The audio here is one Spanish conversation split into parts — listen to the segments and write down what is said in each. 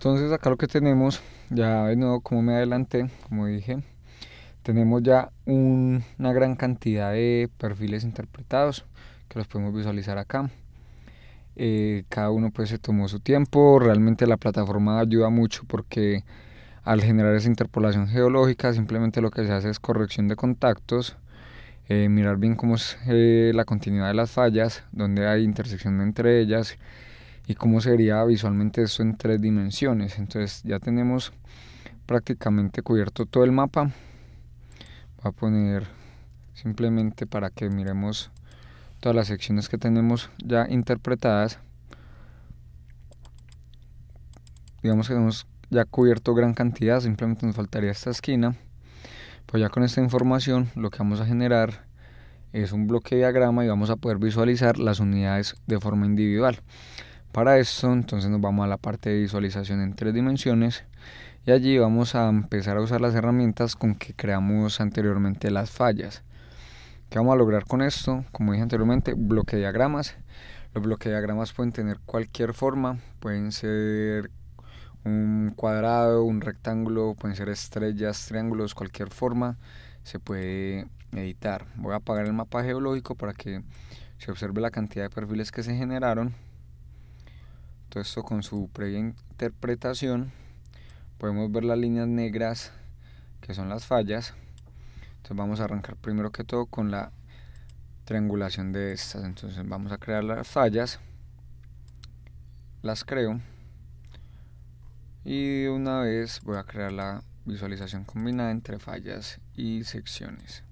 Entonces acá lo que tenemos, ya de como me adelanté, como dije, tenemos ya una gran cantidad de perfiles interpretados que los podemos visualizar acá. Eh, cada uno pues se tomó su tiempo, realmente la plataforma ayuda mucho porque al generar esa interpolación geológica simplemente lo que se hace es corrección de contactos, eh, mirar bien cómo es eh, la continuidad de las fallas, dónde hay intersección entre ellas y cómo sería visualmente eso en tres dimensiones. Entonces ya tenemos prácticamente cubierto todo el mapa. Voy a poner simplemente para que miremos todas las secciones que tenemos ya interpretadas. Digamos que hemos ya cubierto gran cantidad, simplemente nos faltaría esta esquina. Pues ya con esta información lo que vamos a generar es un bloque de diagrama y vamos a poder visualizar las unidades de forma individual. Para esto entonces nos vamos a la parte de visualización en tres dimensiones y allí vamos a empezar a usar las herramientas con que creamos anteriormente las fallas. ¿Qué vamos a lograr con esto? Como dije anteriormente, bloque diagramas. Los bloque diagramas pueden tener cualquier forma, pueden ser un cuadrado, un rectángulo, pueden ser estrellas, triángulos, cualquier forma se puede editar. Voy a apagar el mapa geológico para que se observe la cantidad de perfiles que se generaron todo esto con su preinterpretación interpretación podemos ver las líneas negras que son las fallas. Entonces vamos a arrancar primero que todo con la triangulación de estas. Entonces vamos a crear las fallas. Las creo. Y de una vez voy a crear la visualización combinada entre fallas y secciones.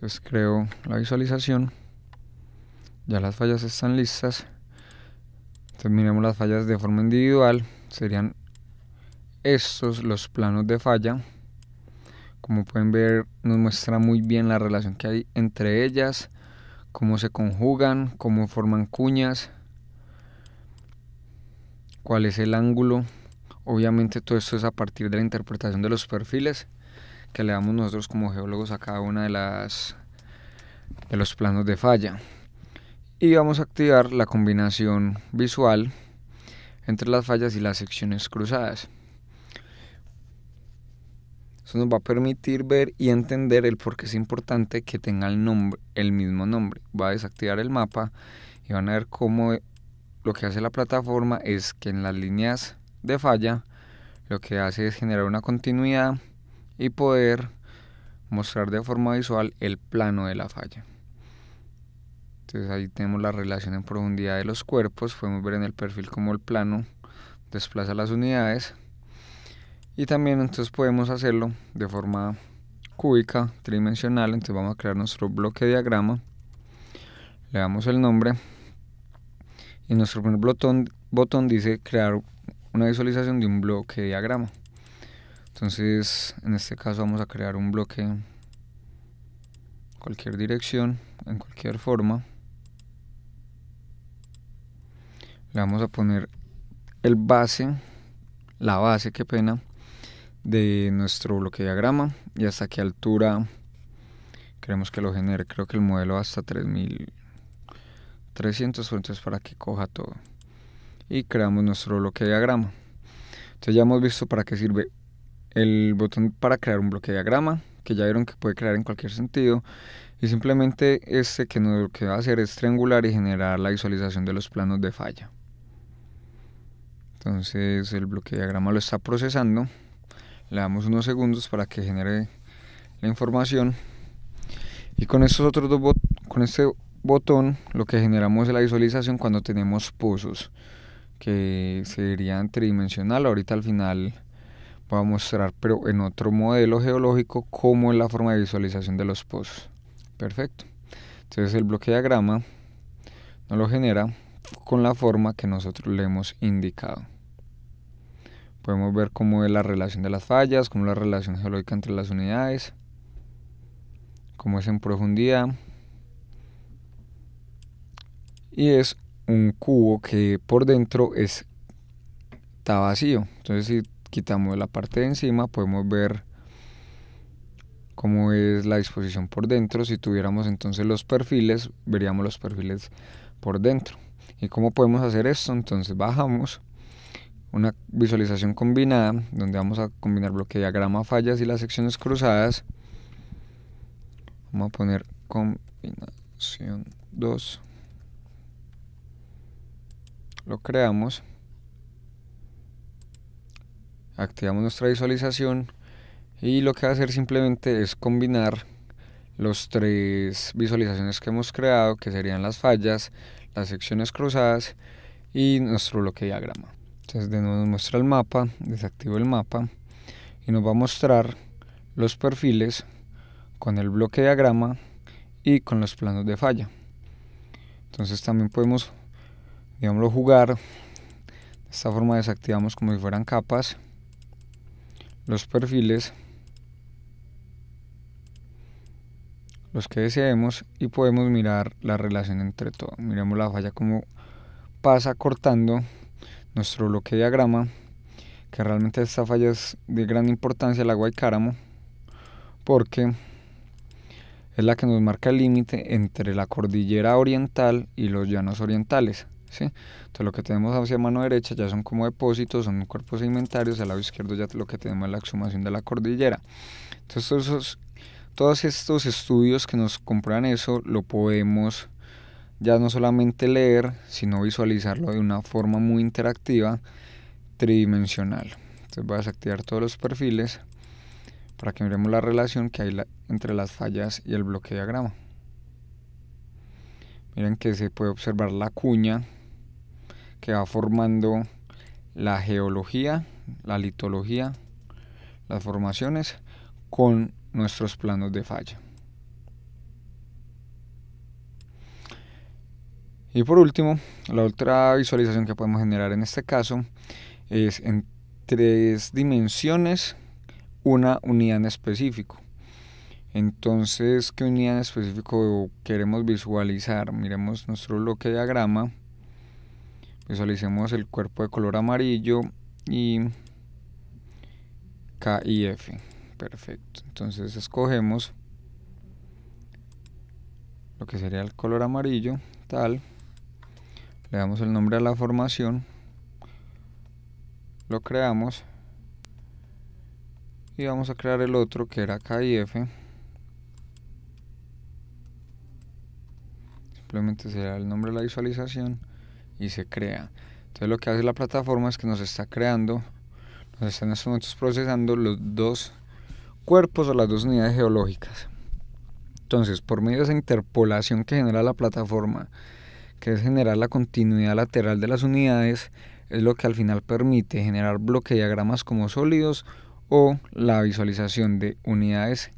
Entonces pues creo la visualización. Ya las fallas están listas. terminamos las fallas de forma individual. Serían estos los planos de falla. Como pueden ver, nos muestra muy bien la relación que hay entre ellas, cómo se conjugan, cómo forman cuñas, cuál es el ángulo. Obviamente todo esto es a partir de la interpretación de los perfiles que le damos nosotros como geólogos a cada una de las de los planos de falla. Y vamos a activar la combinación visual entre las fallas y las secciones cruzadas. Eso nos va a permitir ver y entender el por qué es importante que tenga el, el mismo nombre. Va a desactivar el mapa y van a ver cómo eh, lo que hace la plataforma es que en las líneas de falla lo que hace es generar una continuidad y poder mostrar de forma visual el plano de la falla. Entonces ahí tenemos la relación en profundidad de los cuerpos, podemos ver en el perfil cómo el plano desplaza las unidades y también entonces podemos hacerlo de forma cúbica, tridimensional, entonces vamos a crear nuestro bloque diagrama, le damos el nombre y nuestro primer botón, botón dice crear una visualización de un bloque diagrama. Entonces, en este caso vamos a crear un bloque cualquier dirección, en cualquier forma. Le vamos a poner el base, la base, qué pena, de nuestro bloque diagrama y hasta qué altura queremos que lo genere. Creo que el modelo hasta 3300, entonces para que coja todo. Y creamos nuestro bloque diagrama. Entonces ya hemos visto para qué sirve el botón para crear un bloque de diagrama, que ya vieron que puede crear en cualquier sentido. Y simplemente este que nos, que va a hacer es triangular y generar la visualización de los planos de falla. Entonces el bloque de diagrama lo está procesando. Le damos unos segundos para que genere la información. Y con estos otros dos con este botón lo que generamos es la visualización cuando tenemos pozos que serían tridimensional. Ahorita al final voy a mostrar, pero en otro modelo geológico, cómo es la forma de visualización de los pozos. Perfecto. Entonces el bloque diagrama nos lo genera con la forma que nosotros le hemos indicado. Podemos ver cómo es la relación de las fallas, cómo es la relación geológica entre las unidades, cómo es en profundidad. Y es un cubo que por dentro está vacío. Entonces si quitamos la parte de encima, podemos ver cómo es la disposición por dentro. Si tuviéramos entonces los perfiles, veríamos los perfiles por dentro. ¿Y cómo podemos hacer esto? Entonces bajamos una visualización combinada donde vamos a combinar bloque diagrama, fallas y las secciones cruzadas. Vamos a poner combinación 2. Lo creamos activamos nuestra visualización y lo que va a hacer simplemente es combinar los tres visualizaciones que hemos creado, que serían las fallas, las secciones cruzadas y nuestro bloque diagrama. Entonces de nuevo nos muestra el mapa, desactivo el mapa y nos va a mostrar los perfiles con el bloque diagrama y con los planos de falla. Entonces también podemos, jugar. De esta forma desactivamos como si fueran capas los perfiles los que deseemos y podemos mirar la relación entre todo. Miremos la falla como pasa cortando nuestro bloque diagrama, que realmente esta falla es de gran importancia, la agua porque es la que nos marca el límite entre la cordillera oriental y los llanos orientales. Entonces lo que tenemos hacia mano derecha ya son como depósitos, son cuerpos sedimentarios, al lado izquierdo ya lo que tenemos es la exhumación de la cordillera. Entonces todos, estos estudios que nos compran eso lo podemos ya no solamente leer, sino visualizarlo de una forma muy interactiva, tridimensional. Entonces voy a desactivar todos los perfiles para que miremos la relación que hay entre las fallas y el bloque diagrama. Miren que se puede observar la cuña que va formando la geología, la litología, las formaciones con nuestros planos de falla. Y por último, la otra visualización que podemos generar en este caso es en tres dimensiones una unidad en específico. Entonces, ¿qué unidad en específico queremos visualizar? Miremos nuestro bloque diagrama Visualicemos el cuerpo de color amarillo y KIF, Perfecto. Entonces escogemos lo que sería el color amarillo, tal. Le damos el nombre a la formación. Lo creamos. Y vamos a crear el otro que era KIF, Simplemente será el nombre de la visualización y se crea. Entonces lo que hace la plataforma es que nos está creando, nos está en estos momentos procesando los dos cuerpos o las dos unidades geológicas. Entonces, por medio de esa interpolación que genera la plataforma, que es generar la continuidad lateral de las unidades, es lo que al final permite generar bloque diagramas como sólidos o la visualización de unidades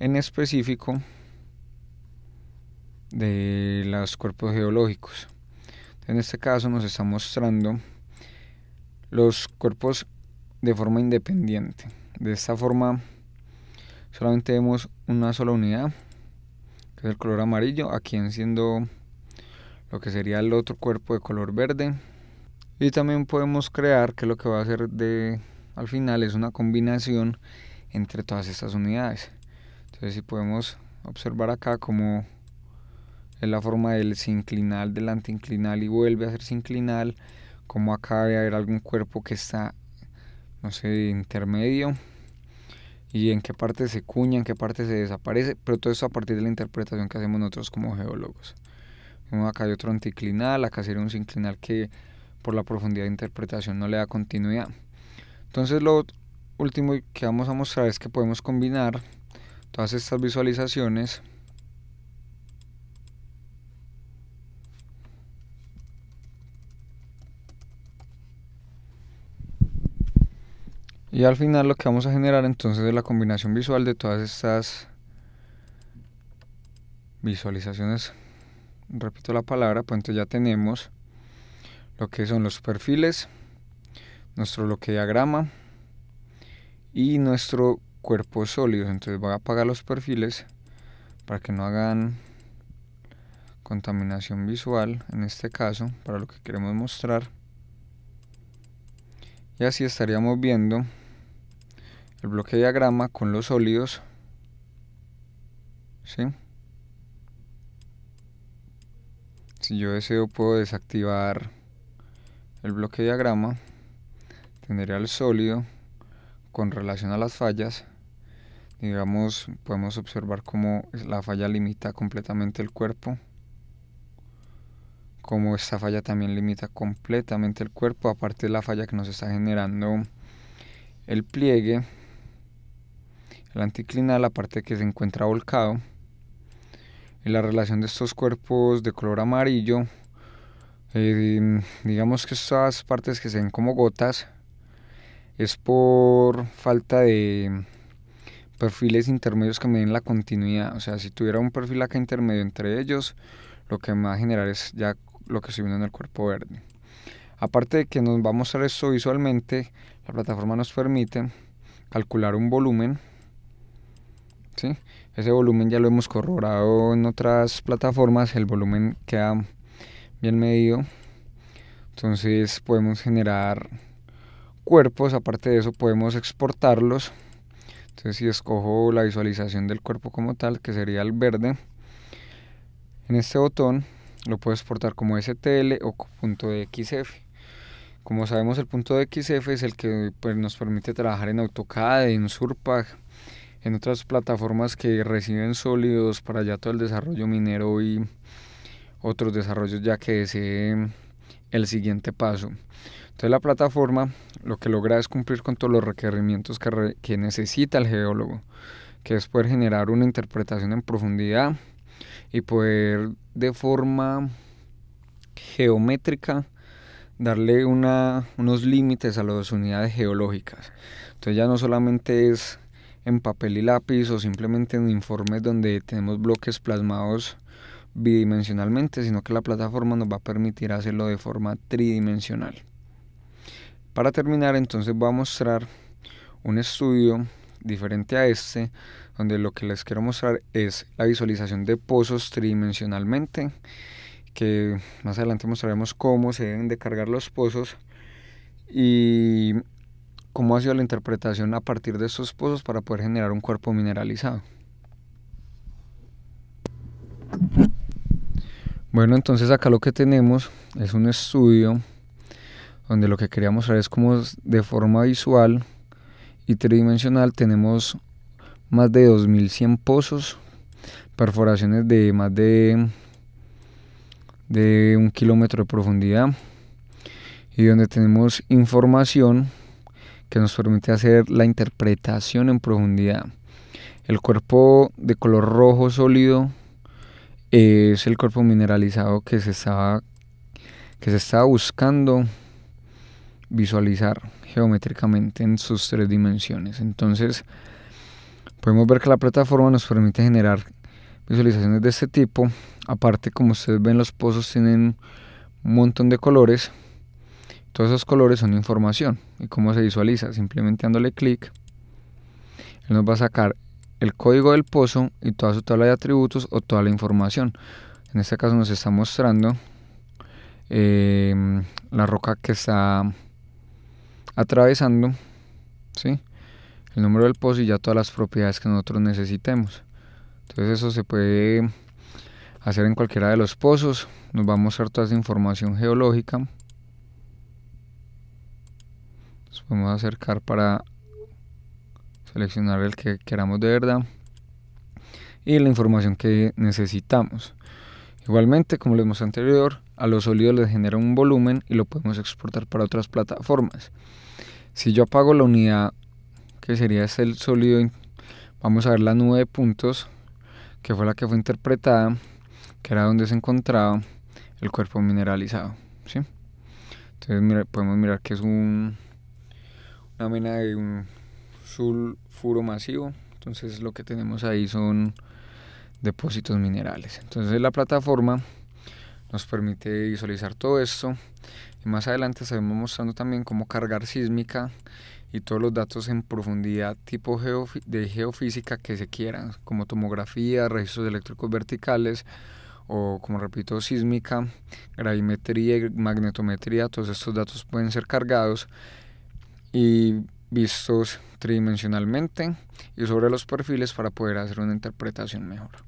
en específico de los cuerpos geológicos. En este caso nos está mostrando los cuerpos de forma independiente. De esta forma solamente vemos una sola unidad, que es el color amarillo, aquí enciendo lo que sería el otro cuerpo de color verde. Y también podemos crear que lo que va a hacer de, al final es una combinación entre todas estas unidades. Entonces si podemos observar acá como es la forma del sinclinal, del anti-inclinal y vuelve a ser sinclinal, como acá debe haber algún cuerpo que está, no sé, intermedio, y en qué parte se cuña, en qué parte se desaparece, pero todo eso a partir de la interpretación que hacemos nosotros como geólogos. Como acá hay otro anticlinal, acá sería un sinclinal que por la profundidad de interpretación no le da continuidad. Entonces lo último que vamos a mostrar es que podemos combinar todas estas visualizaciones Y al final lo que vamos a generar entonces es la combinación visual de todas estas visualizaciones. Repito la palabra, pues entonces ya tenemos lo que son los perfiles, nuestro bloque diagrama y nuestro cuerpo sólido. Entonces voy a apagar los perfiles para que no hagan contaminación visual en este caso para lo que queremos mostrar y así estaríamos viendo el bloque diagrama con los sólidos. ¿sí? Si yo deseo puedo desactivar el bloque diagrama. Tendría el sólido con relación a las fallas. Digamos, podemos observar cómo la falla limita completamente el cuerpo. Como esta falla también limita completamente el cuerpo, aparte de la falla que nos está generando el pliegue la anticlinal, la parte que se encuentra volcado. en la relación de estos cuerpos de color amarillo, eh, digamos que estas partes que se ven como gotas, es por falta de perfiles intermedios que den la continuidad. O sea, si tuviera un perfil acá intermedio entre ellos, lo que me va a generar es ya lo que se viene en el cuerpo verde. Aparte de que nos va a mostrar esto visualmente, la plataforma nos permite calcular un volumen ¿sí? Ese volumen ya lo hemos corroborado en otras plataformas, el volumen queda bien medido. Entonces podemos generar cuerpos, aparte de eso podemos exportarlos. Entonces si escojo la visualización del cuerpo como tal, que sería el verde, en este botón lo puedo exportar como STL o punto de .xf. Como sabemos el punto de .xf es el que pues, nos permite trabajar en AutoCAD, en Surpac, en otras plataformas que reciben sólidos para ya todo el desarrollo minero y otros desarrollos ya que deseen el siguiente paso. Entonces la plataforma lo que logra es cumplir con todos los requerimientos que, que necesita el geólogo, que es poder generar una interpretación en profundidad y poder de forma geométrica darle una, unos límites a las unidades geológicas. Entonces ya no solamente es en papel y lápiz o simplemente en informes donde tenemos bloques plasmados bidimensionalmente, sino que la plataforma nos va a permitir hacerlo de forma tridimensional. Para terminar, entonces va a mostrar un estudio diferente a este, donde lo que les quiero mostrar es la visualización de pozos tridimensionalmente, que más adelante mostraremos cómo se deben de cargar los pozos y ¿Cómo ha sido la interpretación a partir de estos pozos para poder generar un cuerpo mineralizado? Bueno, entonces acá lo que tenemos es un estudio donde lo que quería mostrar es cómo de forma visual y tridimensional tenemos más de 2100 pozos, perforaciones de más de, de un kilómetro de profundidad y donde tenemos información que nos permite hacer la interpretación en profundidad. El cuerpo de color rojo sólido eh, es el cuerpo mineralizado que se estaba, que se estaba buscando visualizar geométricamente en sus tres dimensiones. Entonces, podemos ver que la plataforma nos permite generar visualizaciones de este tipo. Aparte, como ustedes ven, los pozos tienen un montón de colores todos esos colores son información. ¿Y cómo se visualiza? Simplemente dándole clic, él nos va a sacar el código del pozo y toda su tabla de atributos o toda la información. En este caso nos está mostrando eh, la roca que está atravesando, ¿sí? el número del pozo y ya todas las propiedades que nosotros necesitemos. Entonces eso se puede hacer en cualquiera de los pozos. Nos va a mostrar toda esa información geológica. Nos podemos acercar para seleccionar el que queramos de verdad y la información que necesitamos. Igualmente, como lo vimos anterior, a los sólidos les genera un volumen y lo podemos exportar para otras plataformas. Si yo apago la unidad que sería este el sólido, vamos a ver la nube de puntos que fue la que fue interpretada, que era donde se encontraba el cuerpo mineralizado. ¿sí? Entonces podemos mirar que es un una mena de un sulfuro masivo. Entonces lo que tenemos ahí son depósitos minerales. Entonces la plataforma nos permite visualizar todo esto. Y más adelante sabemos mostrando también cómo cargar sísmica y todos los datos en profundidad tipo de geofísica que se quieran, como tomografía, registros eléctricos verticales o como repito sísmica, gravimetría y magnetometría, todos estos datos pueden ser cargados y vistos tridimensionalmente y sobre los perfiles para poder hacer una interpretación mejor.